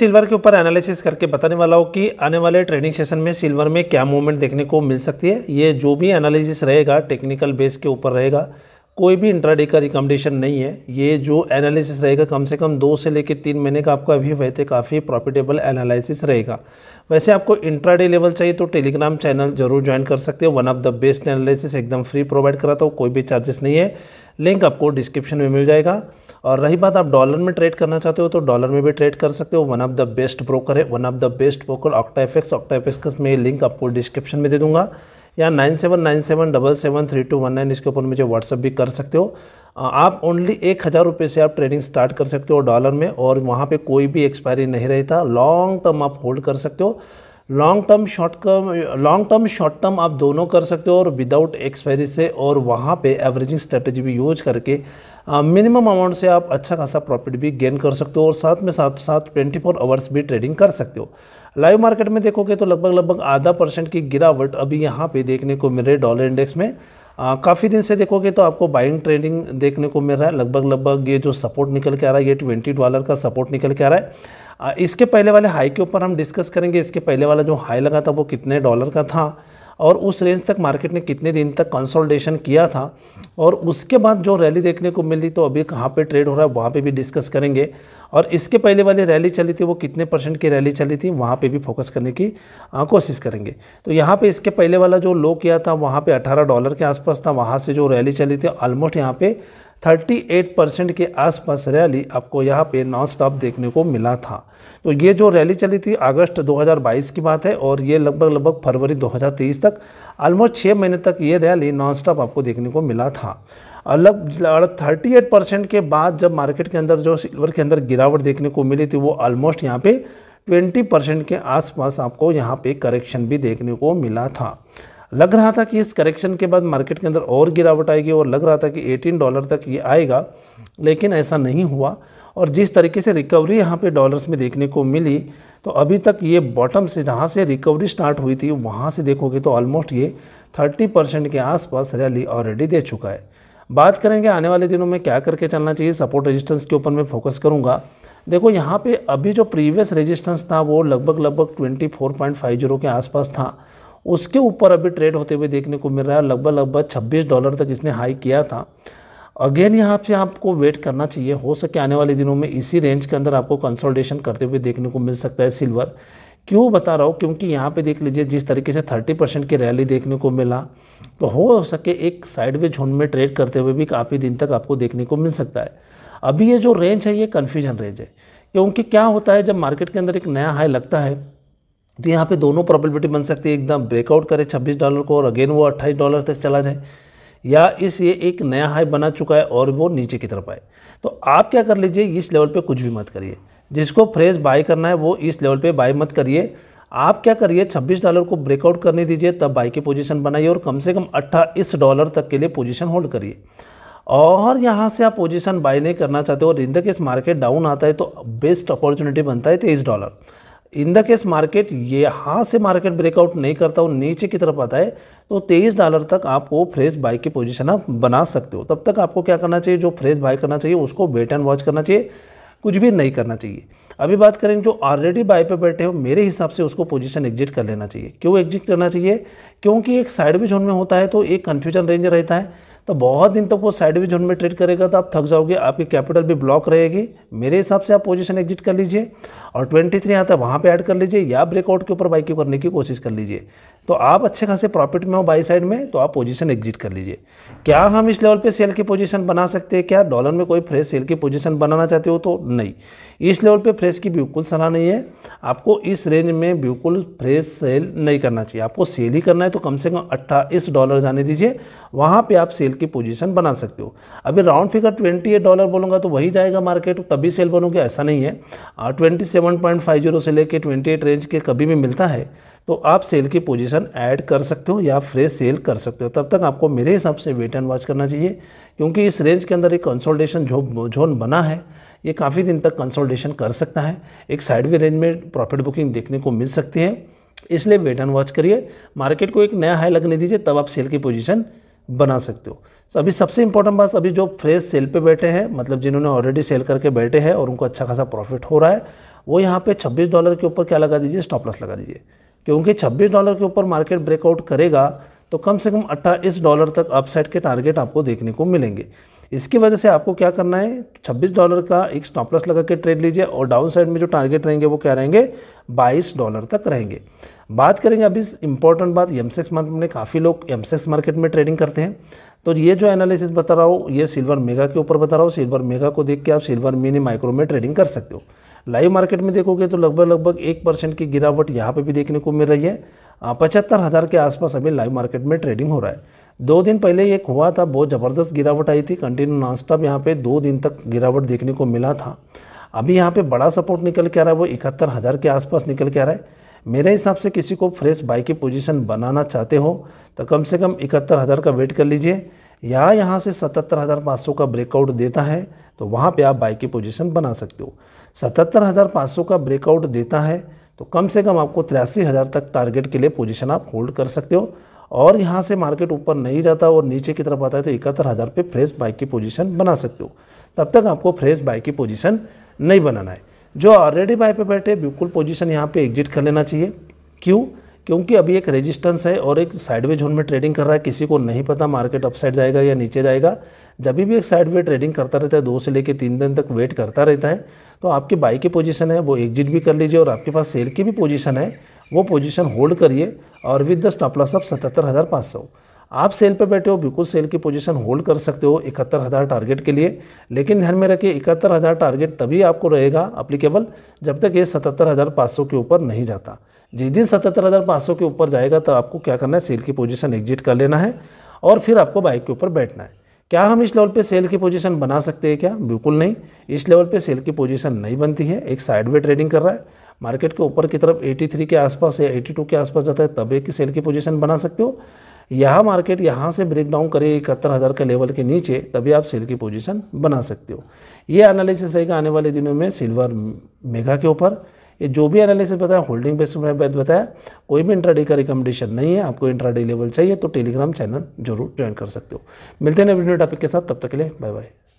silver के ऊपर analysis करके बताने वाला हूँ कि आने वाले ट्रेडिंग सेशन में सिल्वर में क्या मूवमेंट देखने को मिल सकती है ये जो भी एनालिसिस रहेगा टेक्निकल बेस के ऊपर रहेगा कोई भी इंट्राडे का रिकमेंडेशन नहीं है ये जो एनालिसिस रहेगा कम से कम दो से लेकर तीन महीने का आपका अभी वैसे काफ़ी प्रॉफिटेबल एनालिसिस रहेगा वैसे आपको इंट्राडे लेवल चाहिए तो टेलीग्राम चैनल जरूर ज्वाइन कर सकते हो one of the best analysis एकदम फ्री प्रोवाइड कराता हूँ कोई भी चार्जेस नहीं है लिंक आपको डिस्क्रिप्शन में मिल जाएगा और रही बात आप डॉलर में ट्रेड करना चाहते हो तो डॉलर में भी ट्रेड कर सकते हो one of the best broker है one of the best broker Octa FX Octa FX में लिंक आपको डिस्क्रिप्शन में दे दूंगा या nine seven nine seven double seven three two one nine इसके ऊपर मुझे व्हाट्सअप भी कर सकते हो आप ओनली एक हज़ार रुपये से आप ट्रेडिंग स्टार्ट कर सकते हो डॉलर में और वहाँ पे कोई भी एक्सपायरी नहीं रहता लॉन्ग टर्म आप होल्ड कर सकते हो long term short term long term short term आप दोनों कर सकते हो और विदाउट एक्सपायरी से और वहाँ पे एवरेजिंग स्ट्रेटजी भी यूज करके मिनिमम अमाउंट से आप अच्छा खासा प्रॉफिट भी गेन कर सकते हो और साथ में साथ साथ 24 फोर आवर्स भी ट्रेडिंग कर सकते हो लाइव मार्केट में देखोगे तो लगभग लगभग आधा परसेंट की गिरावट अभी यहाँ पे देखने को मिल रही है डॉलर इंडेक्स में काफ़ी दिन से देखोगे तो आपको बाइंग ट्रेडिंग देखने को मिल रहा है लगभग लगभग ये जो सपोर्ट निकल के आ रहा है ये ट्वेंटी डॉलर का सपोर्ट निकल के आ रहा है आ, इसके पहले वाले हाई के ऊपर हम डिस्कस करेंगे इसके पहले वाला जो हाई लगा था वो कितने डॉलर का था और उस रेंज तक मार्केट ने कितने दिन तक कंसोलिडेशन किया था और उसके बाद जो रैली देखने को मिली तो अभी कहाँ पे ट्रेड हो रहा है वहाँ पे भी डिस्कस करेंगे और इसके पहले वाली रैली चली थी वो कितने परसेंट की रैली चली थी वहाँ पे भी फोकस करने की कोशिश करेंगे तो यहाँ पे इसके पहले वाला जो लो किया था वहाँ पे 18 डॉलर के आसपास था वहाँ से जो रैली चली थी ऑलमोस्ट यहाँ पे 38 परसेंट के आसपास रैली आपको यहाँ पे नॉन स्टॉप देखने को मिला था तो ये जो रैली चली थी अगस्त 2022 की बात है और ये लगभग लगभग फरवरी 2023 तक ऑलमोस्ट छः महीने तक ये रैली नॉन स्टॉप आपको देखने को मिला था अलग अलग थर्टी एट परसेंट के बाद जब मार्केट के अंदर जो सिल्वर के अंदर गिरावट देखने को मिली थी वो ऑलमोस्ट यहाँ पे ट्वेंटी परसेंट के आसपास आपको यहाँ पे करेक्शन भी देखने को मिला था लग रहा था कि इस करेक्शन के बाद मार्केट के अंदर और गिरावट आएगी और लग रहा था कि एटीन डॉलर तक ये आएगा लेकिन ऐसा नहीं हुआ और जिस तरीके से रिकवरी यहाँ पे डॉलर्स में देखने को मिली तो अभी तक ये बॉटम से जहाँ से रिकवरी स्टार्ट हुई थी वहाँ से देखोगे तो ऑलमोस्ट ये 30 परसेंट के आसपास रैली ऑलरेडी दे चुका है बात करेंगे आने वाले दिनों में क्या करके चलना चाहिए सपोर्ट रेजिस्टेंस के ऊपर मैं फोकस करूँगा देखो यहाँ पे अभी जो प्रीवियस रेजिस्टेंस था वो लगभग लगभग 24.50 के आसपास था उसके ऊपर अभी ट्रेड होते हुए देखने को मिल रहा है लगभग लगभग 26 डॉलर तक इसने हाई किया था अगेन यहाँ पे आपको वेट करना चाहिए हो सके आने वाले दिनों में इसी रेंज के अंदर आपको कंसल्टेशन करते हुए देखने को मिल सकता है सिल्वर क्यों बता रहा हूँ क्योंकि यहाँ पे देख लीजिए जिस तरीके से 30 परसेंट की रैली देखने को मिला तो हो सके एक साइडवेज झुंड में ट्रेड करते हुए भी काफ़ी दिन तक आपको देखने को मिल सकता है अभी ये जो रेंज है ये कन्फ्यूजन रेंज है क्योंकि क्या होता है जब मार्केट के अंदर एक नया हाई लगता है तो यहाँ पे दोनों प्रॉबिलिटी बन सकती है एकदम ब्रेकआउट करे 26 डॉलर को और अगेन वो 28 डॉलर तक चला जाए या इस ये एक नया हाई बना चुका है और वो नीचे की तरफ आए तो आप क्या कर लीजिए इस लेवल पे कुछ भी मत करिए जिसको फ्रेज बाई करना है वो इस लेवल पे बाई मत करिए आप क्या करिए 26 डॉलर को ब्रेकआउट करने दीजिए तब बाई की पोजीशन बनाइए और कम से कम अट्ठाईस डॉलर तक के लिए पोजीशन होल्ड करिए और यहाँ से आप पोजीशन बाई नहीं करना चाहते और in the case market down आता है तो बेस्ट अपॉर्चुनिटी बनता है तेईस dollar in the case market यहाँ से मार्केट ब्रेकआउट नहीं करता और नीचे की तरफ आता है तो तेईस डॉलर तक आपको फ्रेश बाई की पोजिशन आप बना सकते हो तब तक आपको क्या करना चाहिए जो फ्रेश बाई करना चाहिए उसको वेट एंड वॉच करना चाहिए कुछ भी नहीं करना चाहिए अभी बात करें जो ऑलरेडी बाय पे बैठे हो मेरे हिसाब से उसको पोजीशन एग्जिट कर लेना चाहिए क्यों एग्जिट करना चाहिए क्योंकि एक साइड भी जोन में होता है तो एक कन्फ्यूजन रेंज रहता है तो बहुत दिन तक तो वो साइड भी जोन में ट्रेड करेगा तो आप थक जाओगे आपकी कैपिटल भी ब्लॉक रहेगी मेरे हिसाब से आप पोजीशन एग्जिट कर लीजिए और 23 आता है वहाँ पे ऐड कर लीजिए या ब्रेकआउट के ऊपर बाइक करने की कोशिश कर लीजिए तो आप अच्छे खासे प्रॉफिट में हो बाई साइड में तो आप पोजीशन एग्जिट कर लीजिए क्या हम इस लेवल पे सेल की पोजीशन बना सकते हैं क्या डॉलर में कोई फ्रेश सेल की पोजीशन बनाना चाहते हो तो नहीं इस लेवल पे फ्रेश की बिल्कुल सलाह नहीं है आपको इस रेंज में बिल्कुल फ्रेश सेल नहीं करना चाहिए आपको सेल ही करना है तो कम से कम अट्ठाईस डॉलर जाने दीजिए वहाँ पर आप सेल की पोजिशन बना सकते हो अभी राउंड फिगर ट्वेंटी डॉलर बोलूँगा तो वही जाएगा मार्केट तभी सेल बनोगे ऐसा नहीं है ट्वेंटी से लेकर ट्वेंटी रेंज के कभी भी मिलता है तो आप सेल की पोजीशन ऐड कर सकते हो या फ्रेश सेल कर सकते हो तब तक आपको मेरे हिसाब से वेट एंड वॉच करना चाहिए क्योंकि इस रेंज के अंदर एक कंसोलिडेशन जोन बना है ये काफ़ी दिन तक कंसोलिडेशन कर सकता है एक साइडवे रेंज में प्रॉफिट बुकिंग देखने को मिल सकती है इसलिए वेट एंड वॉच करिए मार्केट को एक नया हाई लगने दीजिए तब आप सेल की पोजिशन बना सकते हो तो अभी सबसे इंपॉर्टेंट बात अभी जो फ्रेश सेल पे बैठे हैं मतलब जिन्होंने ऑलरेडी सेल करके बैठे हैं और उनको अच्छा खासा प्रॉफिट हो रहा है वो यहाँ पे 26 डॉलर के ऊपर क्या लगा दीजिए स्टॉप लॉस लगा दीजिए क्योंकि 26 डॉलर के ऊपर मार्केट ब्रेकआउट करेगा तो कम से कम अट्ठाईस डॉलर तक अपसाइड के टारगेट आपको देखने को मिलेंगे इसकी वजह से आपको क्या करना है 26 डॉलर का एक स्टॉपलस लगा के ट्रेड लीजिए और डाउन साइड में जो टारगेट रहेंगे वो क्या रहेंगे 22 डॉलर तक रहेंगे बात करेंगे अभी इंपॉर्टेंट बात एमसेक्स मार्केट में काफ़ी लोग एमसेक्स मार्केट में ट्रेडिंग करते हैं तो ये जो एनालिसिस बता रहा हूँ ये सिल्वर मेगा के ऊपर बता रहा हूँ सिल्वर मेगा को देख के आप सिल्वर मिनी माइक्रो में ट्रेडिंग कर सकते हो लाइव मार्केट में देखोगे तो लगभग लगभग एक परसेंट की गिरावट यहाँ पे भी देखने को मिल रही है पचहत्तर हज़ार के आसपास अभी लाइव मार्केट में ट्रेडिंग हो रहा है दो दिन पहले एक हुआ था बहुत ज़बरदस्त गिरावट आई थी कंटिन्यू नॉनस्टॉप यहाँ पे दो दिन तक गिरावट देखने को मिला था अभी यहाँ पर बड़ा सपोर्ट निकल के आ रहा है वो इकहत्तर हज़ार के आसपास निकल के आ रहा है मेरे हिसाब से किसी को फ्रेश बाई की पोजिशन बनाना चाहते हो तो कम से कम इकहत्तर हज़ार का वेट कर लीजिए या यहाँ से सतहत्तर हज़ार पाँच सौ का ब्रेकआउट देता है तो वहाँ पे आप बाई की पोजीशन बना सकते हो सतहत्तर हज़ार पाँच सौ का ब्रेकआउट देता है तो कम से कम आपको तिरासी हज़ार तक टारगेट के लिए पोजीशन आप होल्ड कर सकते हो और यहाँ से मार्केट ऊपर नहीं जाता और नीचे की तरफ आता है तो इकहत्तर हज़ार पे फ्रेश बाइक की पोजीशन बना सकते हो तब तक आपको फ्रेश बाइक की पोजीशन नहीं बनाना है जो ऑलरेडी बाई पे बैठे बिल्कुल पोजीशन यहाँ पे एग्जिट कर लेना चाहिए क्यों क्योंकि अभी एक रेजिस्टेंस है और एक साइडवे जोन में ट्रेडिंग कर रहा है किसी को नहीं पता मार्केट अपसाइड जाएगा या नीचे जाएगा जब भी एक साइडवे ट्रेडिंग करता रहता है दो से लेकर तीन दिन तक वेट करता रहता है तो आपकी बाई की पोजीशन है वो एग्जिट भी कर लीजिए और आपके पास सेल की भी पोजीशन है वो पोजीशन होल्ड करिए और with the stop loss of सतहत्तर हज़ार पाँच सौ आप सेल पे बैठे हो बिल्कुल सेल की पोजीशन होल्ड कर सकते हो इकहत्तर हज़ार टारगेट के लिए लेकिन ध्यान में रखिए इकहत्तर हज़ार टारगेट तभी आपको रहेगा अप्लीकेबल जब तक ये सतहत्तर हज़ार पाँच सौ के ऊपर नहीं जाता जिस दिन सतहत्तर हज़ार पाँच सौ के ऊपर जाएगा तो आपको क्या करना है सेल की पोजिशन एग्जिट कर लेना है और फिर आपको बाइक के ऊपर बैठना है क्या हम इस लेवल पे सेल की पोजीशन बना सकते हैं क्या बिल्कुल नहीं इस लेवल पे सेल की पोजीशन नहीं बनती है एक साइड वे ट्रेडिंग कर रहा है मार्केट के ऊपर की तरफ 83 के आसपास या 82 के आसपास जाता है तब एक सेल की पोजीशन बना सकते हो यह मार्केट यहाँ से ब्रेक डाउन करे इकहत्तर हज़ार के लेवल के नीचे तभी आप सेल की पोजीशन बना सकते हो ये एनालिसिस रहेगा आने वाले दिनों में सिल्वर मेगा के ऊपर ये जो भी एनालिसिस बताया होल्डिंग बेस में बताया कोई भी इंट्राडे का रिकमेंडेशन नहीं है आपको इंट्राडे लेवल चाहिए तो टेलीग्राम चैनल जरूर ज्वाइन कर सकते हो मिलते हैं वीडियो टॉपिक के साथ तब तक के लिए बाय बाय